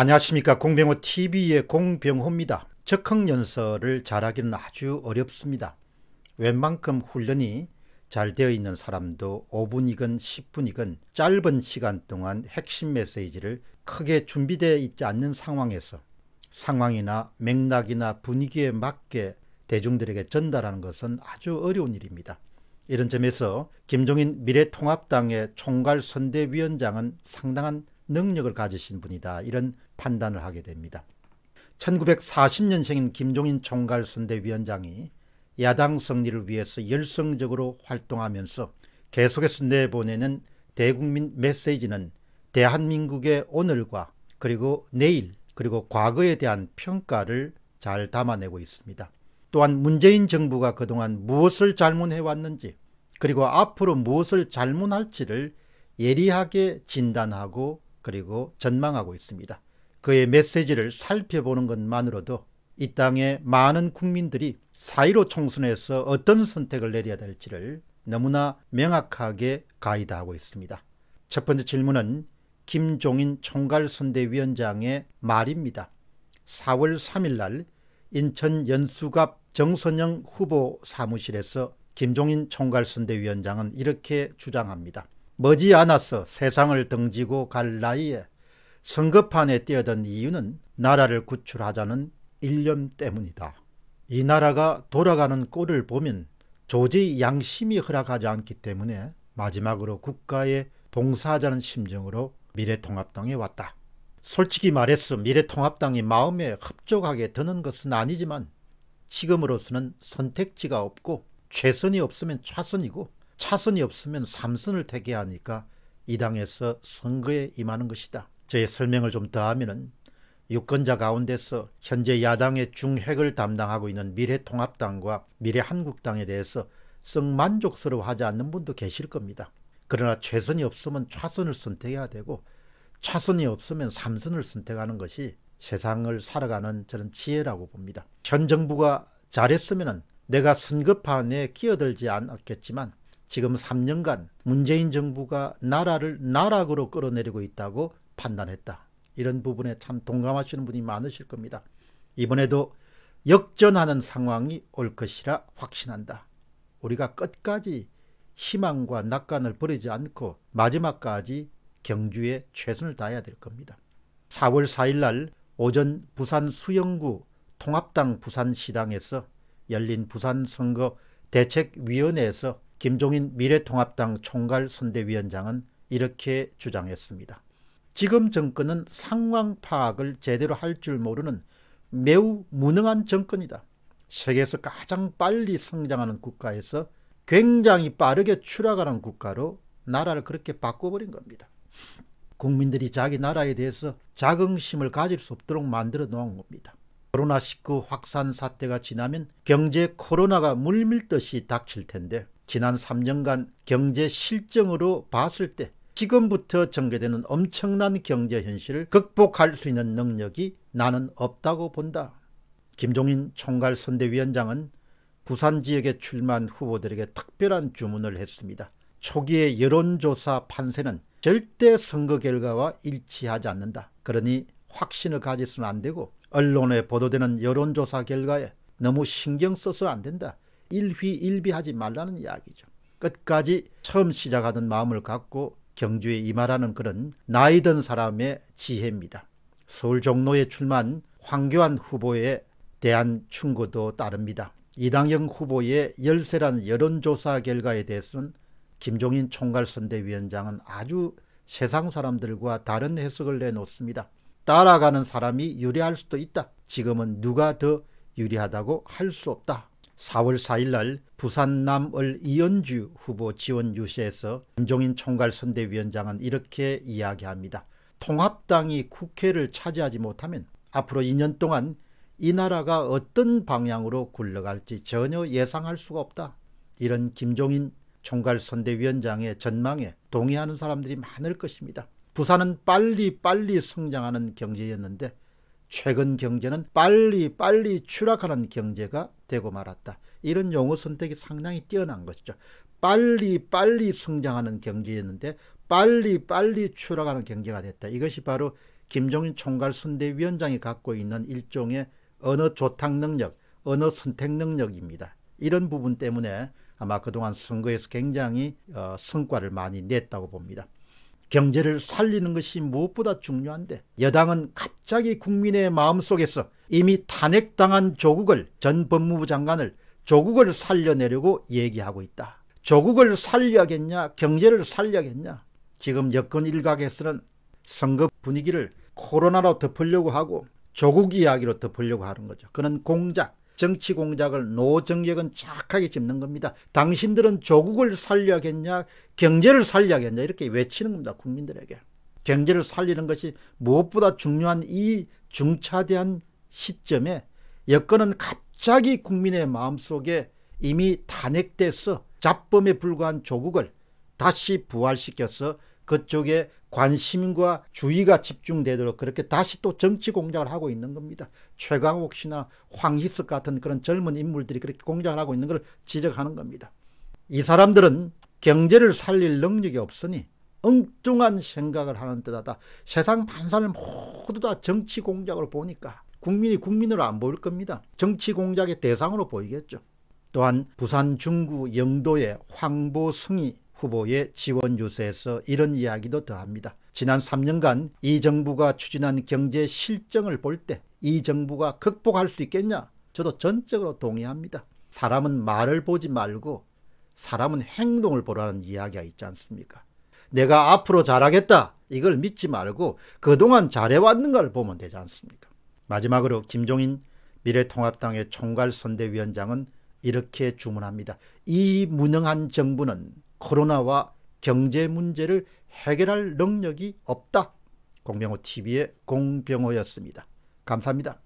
안녕하십니까 공병호 TV의 공병호입니다. 적응 연설을 잘하기는 아주 어렵습니다. 웬만큼 훈련이 잘 되어 있는 사람도 5분이건 10분이건 짧은 시간 동안 핵심 메시지를 크게 준비되어 있지 않는 상황에서 상황이나 맥락이나 분위기에 맞게 대중들에게 전달하는 것은 아주 어려운 일입니다. 이런 점에서 김종인 미래통합당의 총괄선대위원장은 상당한 능력을 가지신 분이다. 이런 판단을 하게 됩니다. 1940년생인 김종인 총괄선대위원장이 야당 승리를 위해서 열성적으로 활동하면서 계속해서 내보내는 대국민 메시지는 대한민국의 오늘과 그리고 내일 그리고 과거에 대한 평가를 잘 담아내고 있습니다. 또한 문재인 정부가 그동안 무엇을 잘못해왔는지 그리고 앞으로 무엇을 잘못할지를 예리하게 진단하고 그리고 전망하고 있습니다. 그의 메시지를 살펴보는 것만으로도 이 땅의 많은 국민들이 사이로 총선에서 어떤 선택을 내려야 될지를 너무나 명확하게 가이드하고 있습니다. 첫 번째 질문은 김종인 총괄선대위원장의 말입니다. 4월 3일 날 인천 연수갑 정선영 후보 사무실에서 김종인 총괄선대위원장은 이렇게 주장합니다. 머지않아서 세상을 등지고 갈 나이에 선급판에 뛰어든 이유는 나라를 구출하자는 일념 때문이다. 이 나라가 돌아가는 꼴을 보면 조지 양심이 허락하지 않기 때문에 마지막으로 국가에 봉사하자는 심정으로 미래통합당에 왔다. 솔직히 말해서 미래통합당이 마음에 흡족하게 드는 것은 아니지만 지금으로서는 선택지가 없고 최선이 없으면 차선이고 차선이 없으면 삼선을 택해야 하니까 이 당에서 선거에 임하는 것이다. 저의 설명을 좀 더하면 유권자 가운데서 현재 야당의 중핵을 담당하고 있는 미래통합당과 미래한국당에 대해서 썩 만족스러워하지 않는 분도 계실 겁니다. 그러나 최선이 없으면 차선을 선택해야 되고 차선이 없으면 삼선을 선택하는 것이 세상을 살아가는 저는 지혜라고 봅니다. 현 정부가 잘했으면 내가 선거판에 끼어들지 않았겠지만 지금 3년간 문재인 정부가 나라를 나락으로 끌어내리고 있다고 판단했다. 이런 부분에 참 동감하시는 분이 많으실 겁니다. 이번에도 역전하는 상황이 올 것이라 확신한다. 우리가 끝까지 희망과 낙관을 버리지 않고 마지막까지 경주에 최선을 다해야 될 겁니다. 4월 4일 날 오전 부산 수영구 통합당 부산시당에서 열린 부산선거 대책위원회에서 김종인 미래통합당 총괄 선대위원장은 이렇게 주장했습니다. 지금 정권은 상황 파악을 제대로 할 줄 모르는 매우 무능한 정권이다. 세계에서 가장 빨리 성장하는 국가에서 굉장히 빠르게 추락하는 국가로 나라를 그렇게 바꿔버린 겁니다. 국민들이 자기 나라에 대해서 자긍심을 가질 수 없도록 만들어 놓은 겁니다. 코로나19 확산 사태가 지나면 경제 코로나가 물밀듯이 닥칠 텐데 지난 3년간 경제 실정으로 봤을 때 지금부터 전개되는 엄청난 경제 현실을 극복할 수 있는 능력이 나는 없다고 본다. 김종인 총괄 선대위원장은 부산 지역에 출마한 후보들에게 특별한 주문을 했습니다. 초기의 여론조사 판세는 절대 선거 결과와 일치하지 않는다. 그러니 확신을 가지 수는 안 되고 언론에 보도되는 여론조사 결과에 너무 신경 써서는 안 된다. 일휘일비하지 말라는 이야기죠. 끝까지 처음 시작하던 마음을 갖고 경주에 임하라는 그런 나이든 사람의 지혜입니다. 서울 종로에 출마한 황교안 후보에 대한 충고도 따릅니다. 이당영 후보의 열세란 여론조사 결과에 대해서는 김종인 총괄선대위원장은 아주 세상 사람들과 다른 해석을 내놓습니다. 따라가는 사람이 유리할 수도 있다. 지금은 누가 더 유리하다고 할 수 없다. 4월 4일 날 부산 남을 이연주 후보 지원 유세에서 김종인 총괄선대위원장은 이렇게 이야기합니다. 통합당이 국회를 차지하지 못하면 앞으로 2년 동안 이 나라가 어떤 방향으로 굴러갈지 전혀 예상할 수가 없다. 이런 김종인 총괄선대위원장의 전망에 동의하는 사람들이 많을 것입니다. 부산은 빨리 빨리 성장하는 경제였는데 최근 경제는 빨리 빨리 추락하는 경제가 되고 말았다. 이런 용어 선택이 상당히 뛰어난 것이죠. 빨리 빨리 성장하는 경제였는데 빨리 빨리 추락하는 경제가 됐다. 이것이 바로 김종인 총괄 선대위원장이 갖고 있는 일종의 언어 조탁 능력, 언어 선택 능력입니다. 이런 부분 때문에 아마 그동안 선거에서 굉장히 어, 성과를 많이 냈다고 봅니다. 경제를 살리는 것이 무엇보다 중요한데 여당은 갑자기 국민의 마음속에서 이미 탄핵당한 조국을 전 법무부 장관을 조국을 살려내려고 얘기하고 있다. 조국을 살려야겠냐 경제를 살려야겠냐 지금 여권 일각에서는 선거 분위기를 코로나로 덮으려고 하고 조국 이야기로 덮으려고 하는 거죠. 그는 공작 정치 공작을 노정혁은 착하게 짚는 겁니다. 당신들은 조국을 살려야겠냐 경제를 살려야겠냐 이렇게 외치는 겁니다. 국민들에게. 경제를 살리는 것이 무엇보다 중요한 이 중차대한 시점에 여건은 갑자기 국민의 마음속에 이미 탄핵돼서 잡범에 불과한 조국을 다시 부활시켜서 그쪽에 관심과 주의가 집중되도록 그렇게 다시 또 정치 공작을 하고 있는 겁니다. 최강욱 씨나 황희석 같은 그런 젊은 인물들이 그렇게 공작을 하고 있는 걸 지적하는 겁니다. 이 사람들은 경제를 살릴 능력이 없으니 엉뚱한 생각을 하는 듯하다 세상 반사를 모두 다 정치 공작으로 보니까 국민이 국민으로 안 보일 겁니다. 정치 공작의 대상으로 보이겠죠. 또한 부산 중구 영도의 황보승이 후보의 지원 요소에서 이런 이야기도 더합니다. 지난 3년간 이 정부가 추진한 경제 실정을 볼 때 이 정부가 극복할 수 있겠냐? 저도 전적으로 동의합니다. 사람은 말을 보지 말고 사람은 행동을 보라는 이야기가 있지 않습니까? 내가 앞으로 잘하겠다 이걸 믿지 말고 그동안 잘해왔는가를 보면 되지 않습니까? 마지막으로 김종인 미래통합당의 총괄선대위원장은 이렇게 주문합니다. 이 무능한 정부는 코로나와 경제 문제를 해결할 능력이 없다. 공병호 TV의 공병호였습니다. 감사합니다.